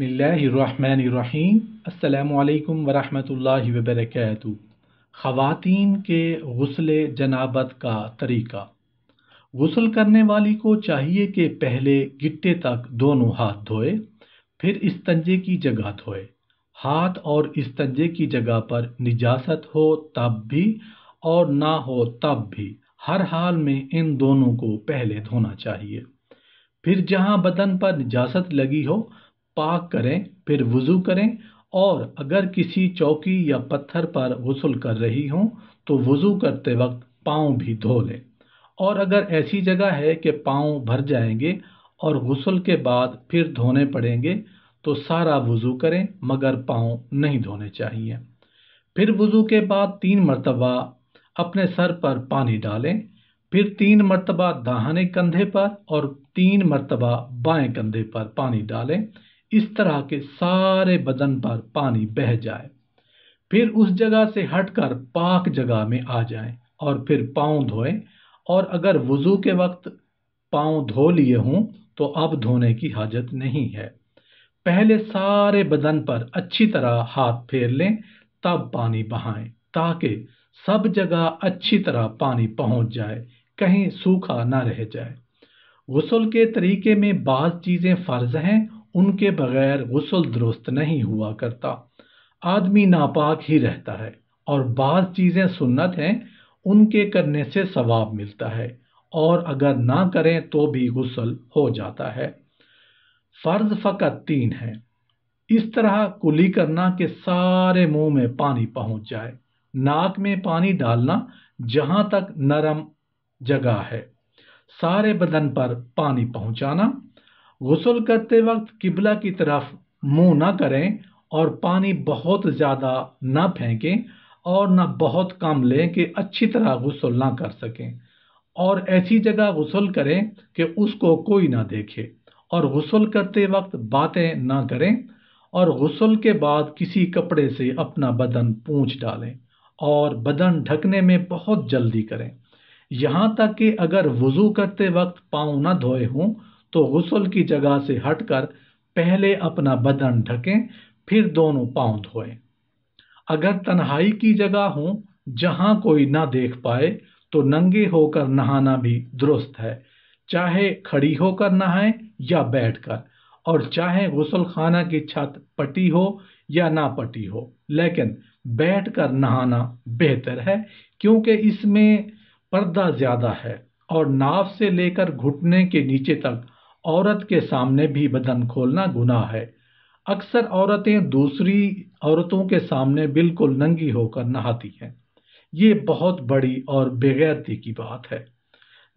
बसमिल्लाम अल्लाम वरम् वबरक ख़वान के गसल जनाबत का तरीका गसल करने वाली को चाहिए कि पहले गिट्टे तक दोनों हाथ धोए फिर तंजे की जगह धोए हाथ और तंजे की जगह पर निजासत हो तब भी और ना हो तब भी हर हाल में इन दोनों को पहले धोना चाहिए फिर जहाँ बदन पर निजासत लगी हो पाक करें फिर वज़ू करें और अगर किसी चौकी या पत्थर पर गसल कर रही हों तो वज़ू करते वक्त पाँव भी धो लें और अगर ऐसी जगह है कि पाँव भर जाएंगे और गसल के बाद फिर धोने पड़ेंगे तो सारा वज़ू करें मगर पाँव नहीं धोने चाहिए फिर वज़ू के बाद तीन मरतबा अपने सर पर पानी डालें फिर तीन मरतबा दाहने कंधे पर और तीन मरतबा बाएं कंधे पर पानी डालें इस तरह के सारे बदन पर पानी बह जाए फिर उस जगह से हटकर पाक जगह में आ जाए और फिर पाँव धोए और अगर वज़ू के वक्त पाँव धो लिए हों तो अब धोने की हाजत नहीं है पहले सारे बदन पर अच्छी तरह हाथ फेर लें तब पानी बहाएं ताकि सब जगह अच्छी तरह पानी पहुंच जाए कहीं सूखा ना रह जाए गसल के तरीके में बाज़ चीज़ें फ़र्ज हैं उनके बगैर गसल दुरुस्त नहीं हुआ करता आदमी नापाक ही रहता है और बाज़ चीज़ें सुन्नत हैं उनके करने से सवाब मिलता है और अगर ना करें तो भी गसल हो जाता है फ़र्ज फ़कत तीन है इस तरह कुली करना के सारे मुंह में पानी पहुंच जाए नाक में पानी डालना जहां तक नरम जगह है सारे बदन पर पानी पहुंचाना गसल करते वक्त किबला की तरफ मुंह ना करें और पानी बहुत ज़्यादा ना फेंकें और ना बहुत कम लें कि अच्छी तरह गसल ना कर सकें और ऐसी जगह गसल करें कि उसको कोई ना देखे और गसल करते वक्त बातें ना करें और गसल के बाद किसी कपड़े से अपना बदन पूछ डालें और बदन ढकने में बहुत जल्दी करें यहाँ तक कि अगर वज़ू करते वक्त पाँव ना धोए हों तो गसल की जगह से हटकर पहले अपना बदन ढकें फिर दोनों पाँव धोएं अगर तन्हाई की जगह हो जहाँ कोई ना देख पाए तो नंगे होकर नहाना भी दुरुस्त है चाहे खड़ी होकर नहाएं या बैठकर और चाहे गसल खाना की छत पटी हो या ना पटी हो लेकिन बैठ कर नहाना बेहतर है क्योंकि इसमें पर्दा ज़्यादा है और नाव से लेकर घुटने के नीचे तक औरत के सामने भी बदन खोलना गुनाह है अक्सर औरतें दूसरी औरतों के सामने बिल्कुल नंगी होकर नहाती हैं ये बहुत बड़ी और बेगैरती की बात है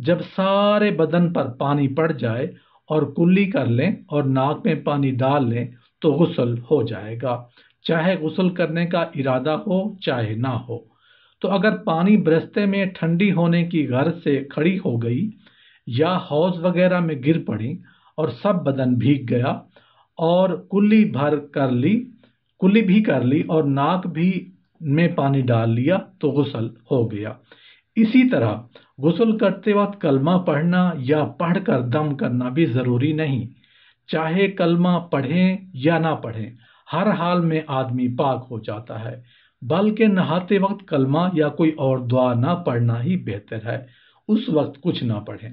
जब सारे बदन पर पानी पड़ जाए और कुल्ली कर लें और नाक में पानी डाल लें तो गसल हो जाएगा चाहे गसल करने का इरादा हो चाहे ना हो तो अगर पानी बरसते में ठंडी होने की गर्ज से खड़ी हो गई या हौज वगैरह में गिर पड़ी और सब बदन भीग गया और कुल्ली भर कर ली कुल्ली भी कर ली और नाक भी में पानी डाल लिया तो गुसल हो गया इसी तरह गुसल करते वक्त कलमा पढ़ना या पढ़कर दम करना भी ज़रूरी नहीं चाहे कलमा पढ़ें या ना पढ़ें हर हाल में आदमी पाक हो जाता है बल्कि नहाते वक्त कलमा या कोई और दुआ ना पढ़ना ही बेहतर है उस वक्त कुछ ना पढ़ें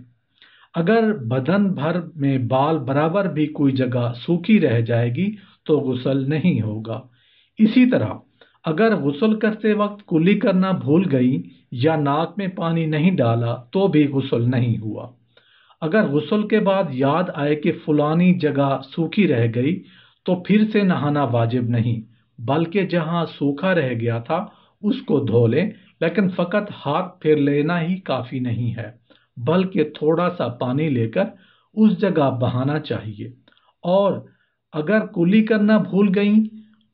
अगर बदन भर में बाल बराबर भी कोई जगह सूखी रह जाएगी तो गुसल नहीं होगा इसी तरह अगर गुसल करते वक्त कुली करना भूल गई या नाक में पानी नहीं डाला तो भी गुसल नहीं हुआ अगर गुसल के बाद याद आए कि फुलानी जगह सूखी रह गई तो फिर से नहाना वाजिब नहीं बल्कि जहाँ सूखा रह गया था उसको धो लें लेकिन फ़कत हाथ फेर लेना ही काफ़ी नहीं है बल्कि थोड़ा सा पानी लेकर उस जगह बहाना चाहिए और अगर कुली करना भूल गई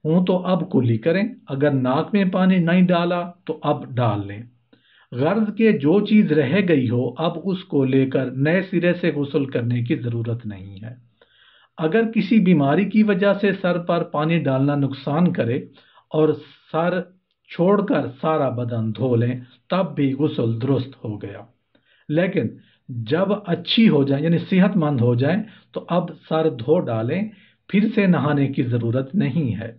हूं तो अब कुली करें अगर नाक में पानी नहीं डाला तो अब डाल लें गर्ज के जो चीज़ रह गई हो अब उसको लेकर नए सिरे से गसल करने की ज़रूरत नहीं है अगर किसी बीमारी की वजह से सर पर पानी डालना नुकसान करे और सर छोड़कर सारा बदन धो लें तब भी गसल दुरुस्त हो गया लेकिन जब अच्छी हो जाए यानी सेहतमंद हो जाए तो अब सर धो डालें फिर से नहाने की ज़रूरत नहीं है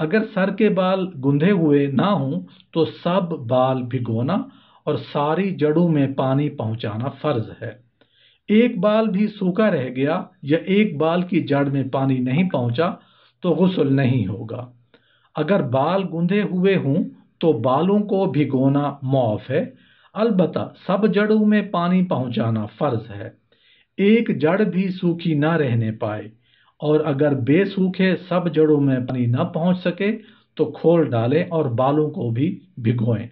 अगर सर के बाल गूंधे हुए ना हों तो सब बाल भिगोना और सारी जड़ों में पानी पहुंचाना फ़र्ज है एक बाल भी सूखा रह गया या एक बाल की जड़ में पानी नहीं पहुंचा तो गसल नहीं होगा अगर बाल गूंधे हुए हों तो बालों को भिगोना मौफ है अलबत् सब जड़ों में पानी पहुंचाना फ़र्ज है एक जड़ भी सूखी ना रहने पाए और अगर बेसूखे सब जड़ों में पानी ना पहुंच सके तो खोल डालें और बालों को भी भिगोएं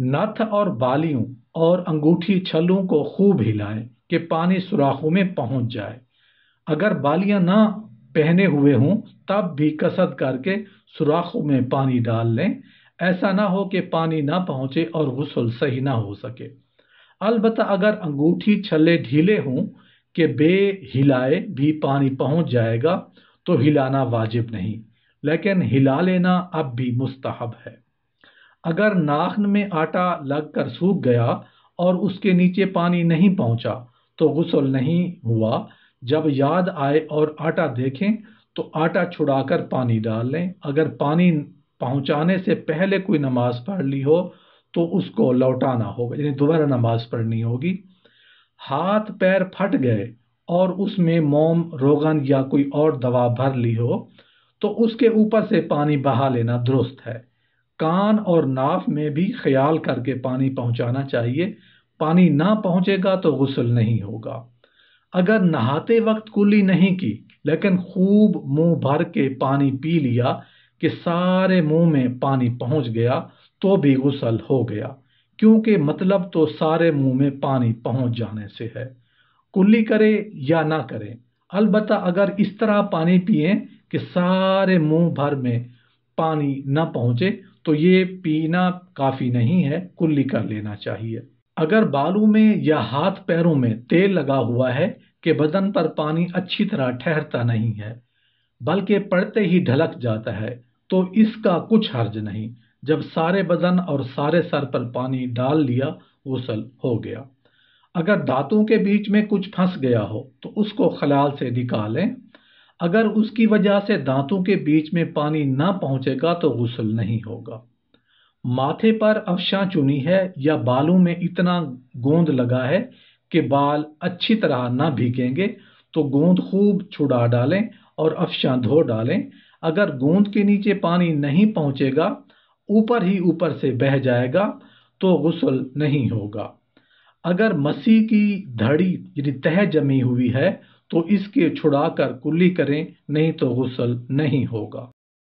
नथ और बालियों और अंगूठी छलों को खूब हिलाएं कि पानी सुराखों में पहुंच जाए अगर बालियां ना पहने हुए हों तब भी कसरत करके सुराखों में पानी डाल लें ऐसा ना हो कि पानी ना पहुँचे और गसल सही ना हो सके अलबत् अगर अंगूठी छले ढीले हों के बे हिलाए भी पानी पहुँच जाएगा तो हिलाना वाजिब नहीं लेकिन हिला लेना अब भी मुस्तहब है अगर नाखन में आटा लग कर सूख गया और उसके नीचे पानी नहीं पहुंचा तो गसल नहीं हुआ जब याद आए और आटा देखें तो आटा छुड़ाकर पानी डाल लें अगर पानी पहुंचाने से पहले कोई नमाज पढ़ ली हो तो उसको लौटाना होगा यानी दोबारा नमाज पढ़नी होगी हाथ पैर फट गए और उसमें मोम रोगन या कोई और दवा भर ली हो तो उसके ऊपर से पानी बहा लेना दुरुस्त है कान और नाफ में भी ख्याल करके पानी पहुंचाना चाहिए पानी ना पहुंचेगा तो गसल नहीं होगा अगर नहाते वक्त कुली नहीं की लेकिन खूब मुंह भर के पानी पी लिया कि सारे मुंह में पानी पहुंच गया तो भी गुसल हो गया क्योंकि मतलब तो सारे मुंह में पानी पहुंच जाने से है कुल्ली करे या ना करे अलबत् अगर इस तरह पानी पिए कि सारे मुंह भर में पानी ना पहुंचे तो ये पीना काफ़ी नहीं है कुल्ली कर लेना चाहिए अगर बालों में या हाथ पैरों में तेल लगा हुआ है कि बदन पर पानी अच्छी तरह ठहरता नहीं है बल्कि पढ़ते ही ढलक जाता है तो इसका कुछ हर्ज नहीं जब सारे बदन और सारे सर पर पानी डाल लिया गसल हो गया अगर दांतों के बीच में कुछ फंस गया हो तो उसको खलाल से निकालें अगर उसकी वजह से दांतों के बीच में पानी ना पहुंचेगा तो गसल नहीं होगा माथे पर अफशा चुनी है या बालों में इतना गोंद लगा है कि बाल अच्छी तरह ना भीगेंगे तो गोंद खूब छुड़ा डालें और अफशा धो डालें अगर गोंद के नीचे पानी नहीं पहुँचेगा ऊपर ही ऊपर से बह जाएगा तो गसल नहीं होगा अगर मसी की धड़ी यदि तह जमी हुई है तो इसके छुड़ाकर कुल्ली करें नहीं तो गसल नहीं होगा